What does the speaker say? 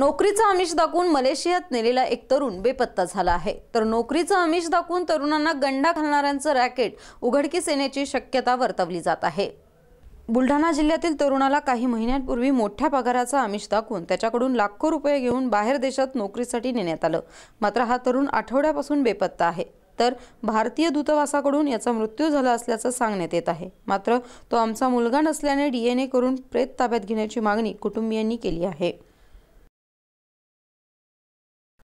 नोकरीचं आमिष दाखवून मलेशियात नेलेला एक तरुण बेपत्ता झाला आहे तर नोकरीचं आमिष दाखवून तरुणांना गंडा घालणाऱ्यांचं रॅकेट उघडकीस येण्याची शक्यता वर्तवली जात आहे बुलढाणा जिल्ह्यातील तरुणाला काही महिन्यांपूर्वी मोठ्या पगाराचा आमिष दाखवून त्याच्याकडून लाखो रुपये घेऊन बाहेर देशात नोकरीसाठी नेण्यात आलं मात्र हा तरुण आठवड्यापासून बेपत्ता आहे तर भारतीय दूतावासाकडून याचा मृत्यू झाला असल्याचं सांगण्यात येत आहे मात्र तो आमचा मुलगा नसल्याने डीएनए करून प्रेत ताब्यात घेण्याची मागणी कुटुंबियांनी केली आहे